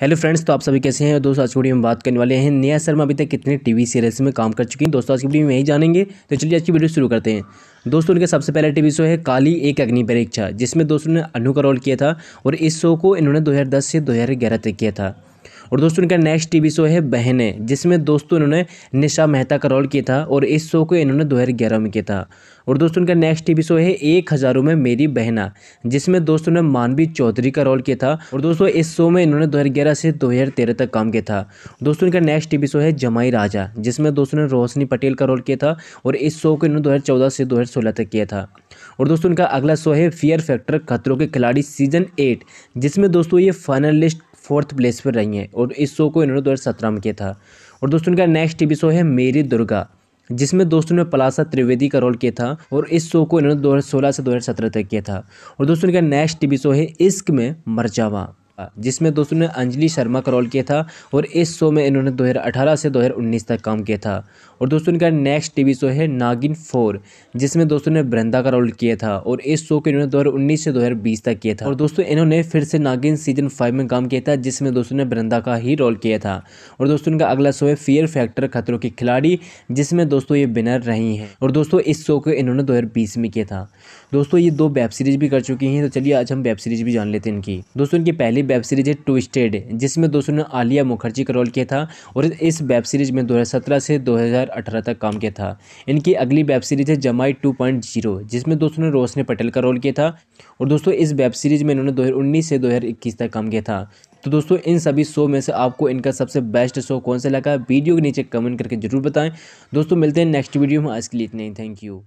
hello friends तो आप सभी कैसे हैं दोस्तों आज की वीडियो में बात करने वाले हैं नेहा शर्मा अभी तक कितने टीवी सीरियल्स में काम कर चुकी हैं दोस्तों आज की वीडियो में यही जानेंगे तो चलिए आज की वीडियो शुरू करते हैं दोस्तों उनका सबसे पहला टीवी शो है काली एक अग्नि परीक्षा जिसमें दोस्तों ने अनु का रोल किया था और इस शो को इन्होंने दो से दो तक किया था और दोस्तों इनका नेक्स्ट टी शो है बहनें जिसमें दोस्तों इन्होंने निशा मेहता का रोल किया था और इस शो को इन्होंने दो में किया था और दोस्तों इनका नेक्स्ट टीवी शो है एक हज़ारों में मेरी बहना जिसमें दोस्तों ने मानवी चौधरी का रोल किया था और दोस्तों इस शो में इन्होंने 2011 से 2013 तक काम किया था दोस्तों इनका नेक्स्ट टीवी शो है जमाई राजा जिसमें दोस्तों ने रोशनी पटेल का रोल किया था और इस शो को इन्होंने 2014 से 2016 तक किया था और दोस्तों इनका अगला शो है फियर फैक्टर खतरों के खिलाड़ी सीजन एट जिसमें दोस्तों ये फाइनलिस्ट फोर्थ प्लेस पर रही हैं और इस शो को इन्होंने दो हज़ार सत्रह में किया था और दोस्तों इनका नेक्स्ट टी शो है मेरी दुर्गा जिसमें दोस्तों ने पलासा त्रिवेदी का रोल किया था और इस शो को इन्होंने 2016 से 2017 तक किया था और दोस्तों इनका नेक्स्ट टीवी शो है इश्क में मरजावा जिसमें दोस्तों ने अंजलि शर्मा का रोल किया था और इस शो में इन्होंने 2018 से 2019 तक काम किया था और दोस्तों इनका नेक्स्ट टीवी शो है नागिन फोर जिसमें दोस्तों ने बृंदा का रोल किया था और इस शो को इन्होंने 2019 से 2020 तक किया था और दोस्तों इन्होंने फिर से नागिन सीजन फाइव में काम किया था जिसमें दोस्तों ने बृंदा का ही रोल किया था और दोस्तों इनका अगला शो है फियर फैक्टर खतरों के खिलाड़ी जिसमें दोस्तों ये विनर रही हैं और दोस्तों इस शो को इन्होंने दो में किया था दोस्तों ये दो वेब सीरीज भी कर चुकी हैं तो चलिए आज हम वेब सीरीज भी जान लेते हैं इनकी दोस्तों इनकी पहली वाली वेब सीरीज है ट्विस्टेड जिसमें दोस्तों ने आलिया मुखर्जी का रोल किया था और इस वेब सीरीज में 2017 से 2018 तक काम किया था इनकी अगली वेब सीरीज है जमाई 2.0 जिसमें दोस्तों ने रोशनी पटेल का रोल किया था और दोस्तों इस वेब सीरीज में इन्होंने दो से दो तक काम किया था तो दोस्तों इन सभी शो में से आपको इनका सबसे बेस्ट शो कौन सा लगा वीडियो के नीचे कमेंट करके जरूर बताएं दोस्तों मिलते हैं नेक्स्ट वीडियो में आज के लिए इतना ही थैंक यू